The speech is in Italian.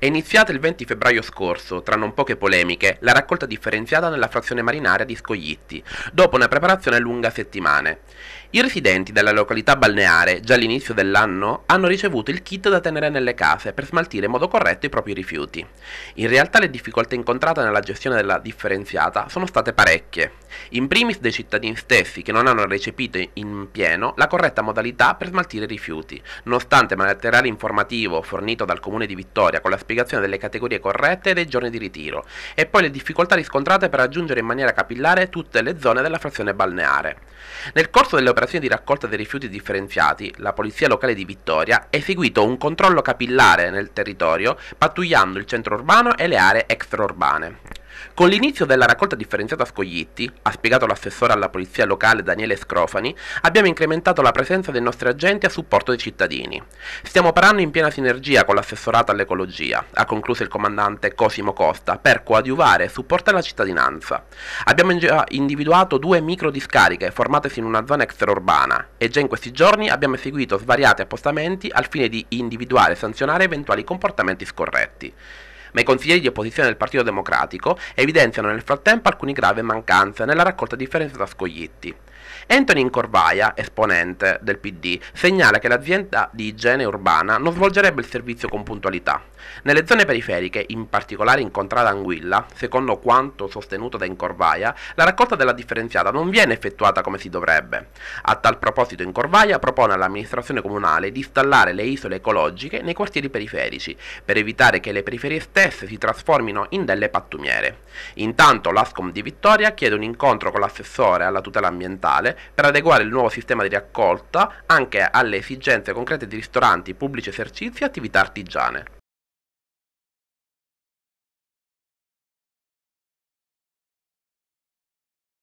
È iniziata il 20 febbraio scorso, tra non poche polemiche, la raccolta differenziata nella frazione marinaria di Scoglitti, dopo una preparazione lunga settimane. I residenti della località balneare, già all'inizio dell'anno, hanno ricevuto il kit da tenere nelle case per smaltire in modo corretto i propri rifiuti. In realtà le difficoltà incontrate nella gestione della differenziata sono state parecchie in primis dei cittadini stessi che non hanno recepito in pieno la corretta modalità per smaltire i rifiuti, nonostante il materiale informativo fornito dal Comune di Vittoria con la spiegazione delle categorie corrette e dei giorni di ritiro, e poi le difficoltà riscontrate per raggiungere in maniera capillare tutte le zone della frazione balneare. Nel corso delle operazioni di raccolta dei rifiuti differenziati, la Polizia Locale di Vittoria ha eseguito un controllo capillare nel territorio, pattugliando il centro urbano e le aree extraurbane. Con l'inizio della raccolta differenziata a Scoglietti, ha spiegato l'assessore alla polizia locale Daniele Scrofani, abbiamo incrementato la presenza dei nostri agenti a supporto dei cittadini. Stiamo operando in piena sinergia con l'assessorato all'ecologia, ha concluso il comandante Cosimo Costa, per coadiuvare e supportare la cittadinanza. Abbiamo già ah, individuato due micro discariche formatesi in una zona extraurbana e già in questi giorni abbiamo eseguito svariati appostamenti al fine di individuare e sanzionare eventuali comportamenti scorretti ma i consiglieri di opposizione del Partito Democratico evidenziano nel frattempo alcune gravi mancanze nella raccolta differenze da Scoglietti. Anthony Incorvaia, esponente del PD, segnala che l'azienda di igiene urbana non svolgerebbe il servizio con puntualità. Nelle zone periferiche, in particolare in Contrada Anguilla, secondo quanto sostenuto da Incorvaia, la raccolta della differenziata non viene effettuata come si dovrebbe. A tal proposito Incorvaia propone all'amministrazione comunale di installare le isole ecologiche nei quartieri periferici, per evitare che le periferie esterne stesse si trasformino in delle pattumiere. Intanto l'ASCOM di Vittoria chiede un incontro con l'assessore alla tutela ambientale per adeguare il nuovo sistema di raccolta anche alle esigenze concrete di ristoranti, pubblici esercizi e attività artigiane.